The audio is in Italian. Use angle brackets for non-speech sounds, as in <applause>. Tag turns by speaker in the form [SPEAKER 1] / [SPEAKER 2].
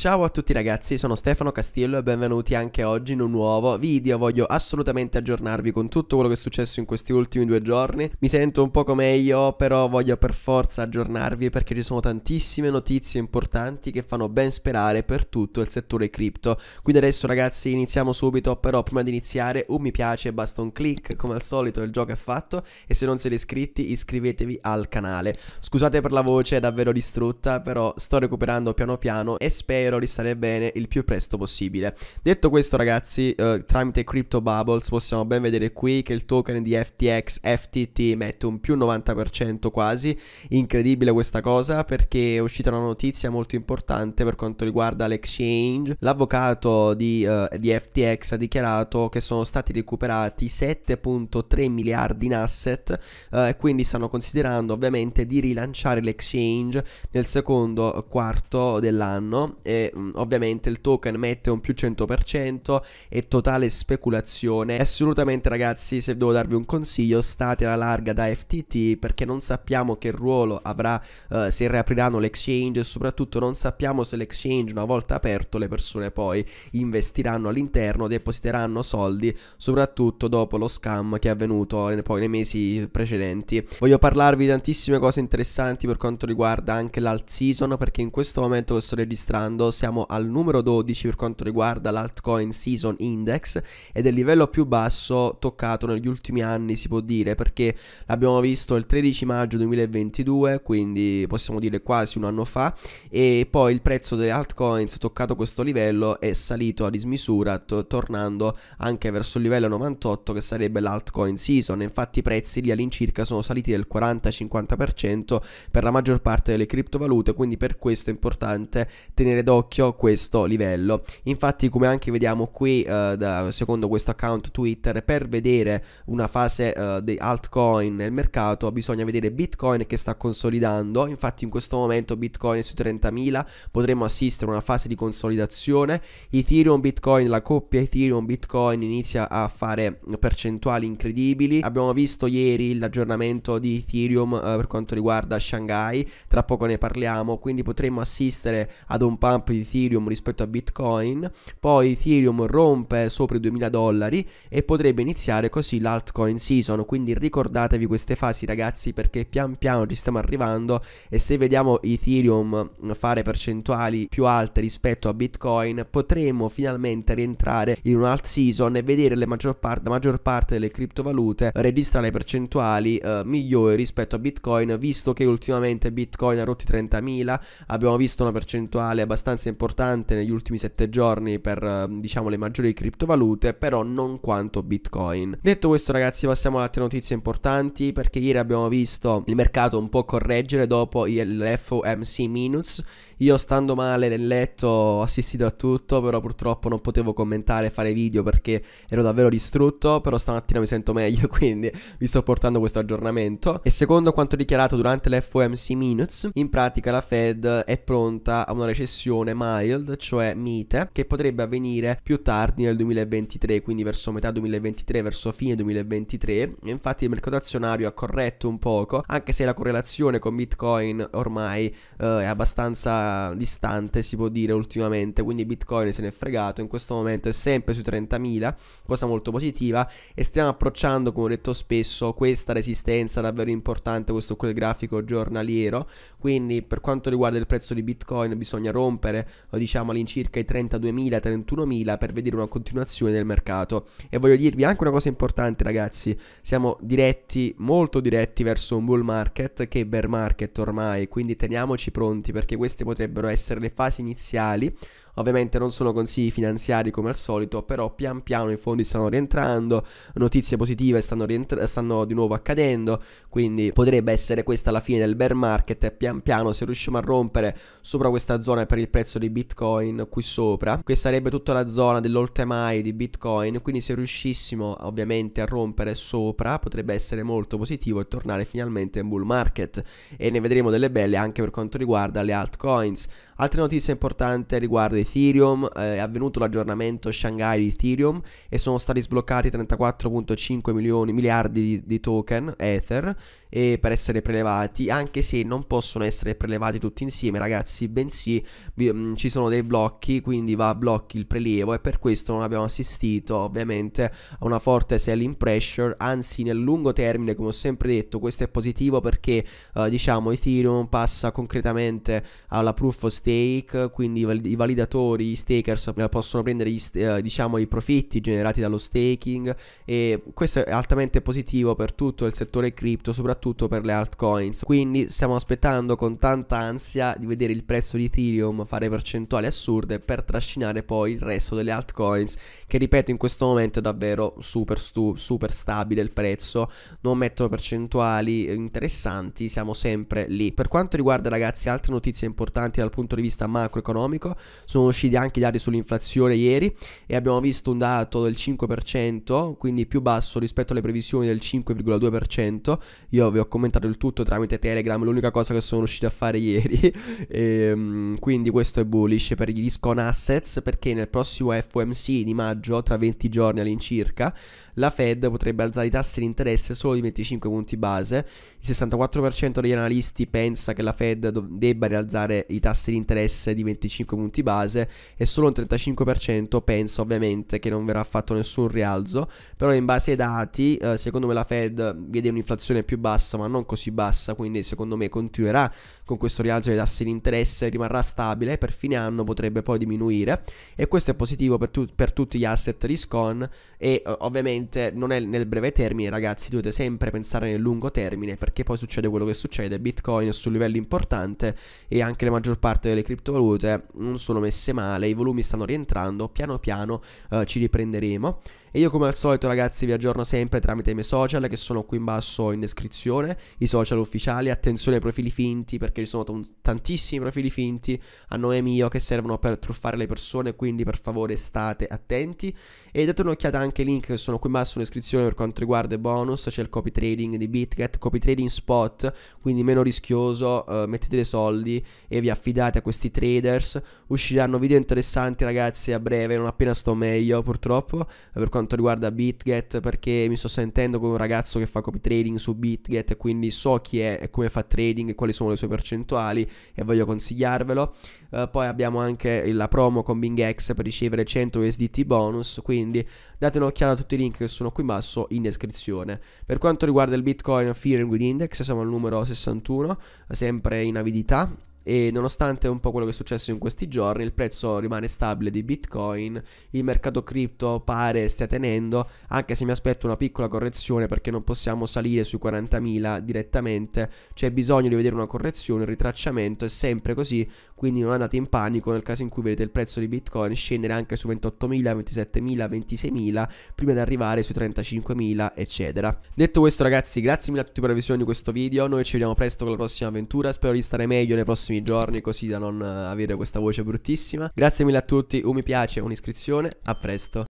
[SPEAKER 1] Ciao a tutti ragazzi, sono Stefano Castillo e benvenuti anche oggi in un nuovo video. Voglio assolutamente aggiornarvi con tutto quello che è successo in questi ultimi due giorni. Mi sento un poco meglio, però voglio per forza aggiornarvi perché ci sono tantissime notizie importanti che fanno ben sperare per tutto il settore cripto. Quindi adesso ragazzi iniziamo subito, però prima di iniziare un mi piace, basta un click, come al solito il gioco è fatto e se non siete iscritti iscrivetevi al canale. Scusate per la voce, è davvero distrutta, però sto recuperando piano piano e spero spero di stare bene il più presto possibile. Detto questo ragazzi, eh, tramite Crypto Bubbles possiamo ben vedere qui che il token di FTX FTT mette un più 90% quasi, incredibile questa cosa perché è uscita una notizia molto importante per quanto riguarda l'exchange. L'avvocato di, eh, di FTX ha dichiarato che sono stati recuperati 7.3 miliardi in asset eh, e eh, quindi stanno considerando ovviamente di rilanciare l'exchange nel secondo quarto dell'anno Mm, ovviamente il token mette un più 100% e totale speculazione. Assolutamente ragazzi, se devo darvi un consiglio, state alla larga da FTT perché non sappiamo che ruolo avrà uh, se riapriranno l'exchange e soprattutto non sappiamo se l'exchange una volta aperto le persone poi investiranno all'interno, depositeranno soldi, soprattutto dopo lo scam che è avvenuto poi nei mesi precedenti. Voglio parlarvi di tantissime cose interessanti per quanto riguarda anche l'alt season perché in questo momento che sto registrando siamo al numero 12 per quanto riguarda l'altcoin season index ed è il livello più basso toccato negli ultimi anni si può dire perché l'abbiamo visto il 13 maggio 2022 quindi possiamo dire quasi un anno fa e poi il prezzo delle altcoins toccato questo livello è salito a dismisura tornando anche verso il livello 98 che sarebbe l'altcoin season infatti i prezzi lì all'incirca sono saliti del 40-50% per la maggior parte delle criptovalute quindi per questo è importante tenere d'occhio d'occhio questo livello. Infatti come anche vediamo qui eh, da, secondo questo account Twitter per vedere una fase eh, di altcoin nel mercato bisogna vedere Bitcoin che sta consolidando. Infatti in questo momento Bitcoin è sui 30.000, potremmo assistere a una fase di consolidazione. Ethereum Bitcoin, la coppia Ethereum Bitcoin inizia a fare percentuali incredibili. Abbiamo visto ieri l'aggiornamento di Ethereum eh, per quanto riguarda Shanghai, tra poco ne parliamo, quindi potremmo assistere ad un pump up di Ethereum rispetto a Bitcoin, poi Ethereum rompe sopra i 2000 dollari e potrebbe iniziare così l'altcoin season, quindi ricordatevi queste fasi ragazzi perché pian piano ci stiamo arrivando e se vediamo Ethereum fare percentuali più alte rispetto a Bitcoin potremo finalmente rientrare in un alt season e vedere maggior parte, la maggior parte delle criptovalute registrare percentuali eh, migliori rispetto a Bitcoin visto che ultimamente Bitcoin ha rotto i 30.000 abbiamo visto una percentuale abbastanza importanza importante negli ultimi 7 giorni per ehm, diciamo le maggiori criptovalute, però non quanto Bitcoin. Detto questo ragazzi passiamo ad altre notizie importanti perché ieri abbiamo visto il mercato un po' correggere dopo l'FOMC minutes Io stando male nel letto ho assistito a tutto, però purtroppo non potevo commentare e fare video perché ero davvero distrutto, però stamattina mi sento meglio, <laughs> quindi vi sto portando questo aggiornamento. E secondo quanto dichiarato durante l'FOMC minutes in pratica la Fed è pronta a una recessione stagione mild, cioè mite, che potrebbe avvenire più tardi nel 2023, quindi verso metà 2023, verso fine 2023. Infatti il mercato azionario ha corretto un poco, anche se la correlazione con Bitcoin ormai eh, è abbastanza distante, si può dire ultimamente, quindi Bitcoin se ne è fregato, in questo momento è sempre sui 30.000, cosa molto positiva e stiamo approcciando, come ho detto spesso, questa resistenza davvero importante, questo quel grafico giornaliero, quindi per quanto riguarda il prezzo di Bitcoin bisogna rompere opere, diciamo all'incirca i 32.000-31.000 per vedere una continuazione del mercato. E voglio dirvi anche una cosa importante ragazzi, siamo diretti, molto diretti verso un bull market che è bear market ormai, quindi teniamoci pronti perché queste potrebbero essere le fasi iniziali Ovviamente non sono consigli finanziari come al solito, però pian piano i fondi stanno rientrando, notizie positive stanno, rientra- stanno di nuovo accadendo, quindi potrebbe essere questa la fine del bear market pian piano se riusciamo a rompere sopra questa zona per il prezzo di Bitcoin qui sopra, questa sarebbe tutta la zona dell'all time di Bitcoin, quindi se riuscissimo ovviamente a rompere sopra potrebbe essere molto positivo e tornare finalmente in bull market e ne vedremo delle belle anche per quanto riguarda le altcoins. Altre notizie importanti riguardo i Ethereum, eh, è avvenuto l'aggiornamento Shanghai di Ethereum e sono stati sbloccati 34.5 milioni, miliardi di, di token Ether eh, per essere prelevati, anche se non possono essere prelevati tutti insieme, ragazzi, bensì mh, mm, ci sono dei blocchi, quindi va a blocchi il prelievo e per questo non abbiamo assistito ovviamente a una forte selling pressure, anzi nel lungo termine, come ho sempre detto, questo è positivo perché eh, diciamo Ethereum passa concretamente alla proof of stake, quindi i validatori, i stakers eh, possono prendere st eh, diciamo i profitti generati dallo staking e questo è altamente positivo per tutto il settore cripto, soprattutto soprattutto per le altcoins. Quindi stiamo aspettando con tanta ansia di vedere il prezzo di Ethereum fare percentuali assurde per trascinare poi il resto delle altcoins che ripeto in questo momento è davvero super, stu- super stabile il prezzo, non mettono percentuali interessanti, siamo sempre lì. Per quanto riguarda ragazzi altre notizie importanti dal punto di vista macroeconomico, sono usciti anche i dati sull'inflazione ieri e abbiamo visto un dato del 5%, quindi più basso rispetto alle previsioni del 5,2%. Io vi ho commentato il tutto tramite Telegram, l'unica cosa che sono riuscito a fare <laughs> ieri. e, ehm, quindi questo è bullish per gli Discon Assets perché nel prossimo FOMC di maggio, tra 20 giorni all'incirca, la Fed potrebbe alzare i tassi di interesse solo di 25 punti base il 64% degli analisti pensa che la Fed debba rialzare i tassi di interesse di 25 punti base e solo un 35% pensa ovviamente che non verrà fatto nessun rialzo, però in base ai dati eh, secondo me la Fed vede un'inflazione più bassa ma non così bassa, quindi secondo me continuerà con questo rialzo dei tassi di interesse, rimarrà stabile e per fine anno potrebbe poi diminuire e questo è positivo per, tu per tutti gli asset risk e ovviamente non è nel breve termine ragazzi, dovete sempre pensare nel lungo termine perché poi succede quello che succede, Bitcoin è su un livello importante e anche la maggior parte delle criptovalute non sono messe male, i volumi stanno rientrando, piano piano eh, ci riprenderemo e io come al solito ragazzi vi aggiorno sempre tramite i miei social che sono qui in basso in descrizione, i social ufficiali, attenzione ai profili finti perché ci sono tantissimi profili finti a nome mio che servono per truffare le persone, quindi per favore state attenti e date un'occhiata anche ai link che sono qui in basso in descrizione per quanto riguarda i bonus, c'è il copy trading di BitGet, copy trading spot, quindi meno rischioso, eh, mettete dei soldi e vi affidate a questi traders, usciranno video interessanti ragazzi a breve, non appena sto meglio purtroppo per quanto quanto riguarda BitGet perché mi sto sentendo con un ragazzo che fa copy trading su BitGet quindi so chi è e come fa trading e quali sono le sue percentuali e voglio consigliarvelo. Uh, poi abbiamo anche la promo con BingX per ricevere 100 USDT bonus, quindi date un'occhiata a tutti i link che sono qui in basso in descrizione. Per quanto riguarda il Bitcoin Fear and Greed Index siamo al numero 61, sempre in avidità e nonostante un po' quello che è successo in questi giorni, il prezzo rimane stabile di Bitcoin, il mercato cripto pare stia tenendo, anche se mi aspetto una piccola correzione perché non possiamo salire sui 40.000 direttamente, c'è bisogno di vedere una correzione, un ritracciamento, è sempre così, quindi non andate in panico nel caso in cui vedete il prezzo di Bitcoin scendere anche su 28.000, 27.000, 26.000 prima di arrivare sui 35.000 eccetera. Detto questo ragazzi, grazie mille a tutti per la visione di questo video, noi ci vediamo presto con la prossima avventura, spero di stare meglio nei prossimi prossimi giorni così da non eh, avere questa voce bruttissima. Grazie mille a tutti, un mi piace, un'iscrizione, a presto.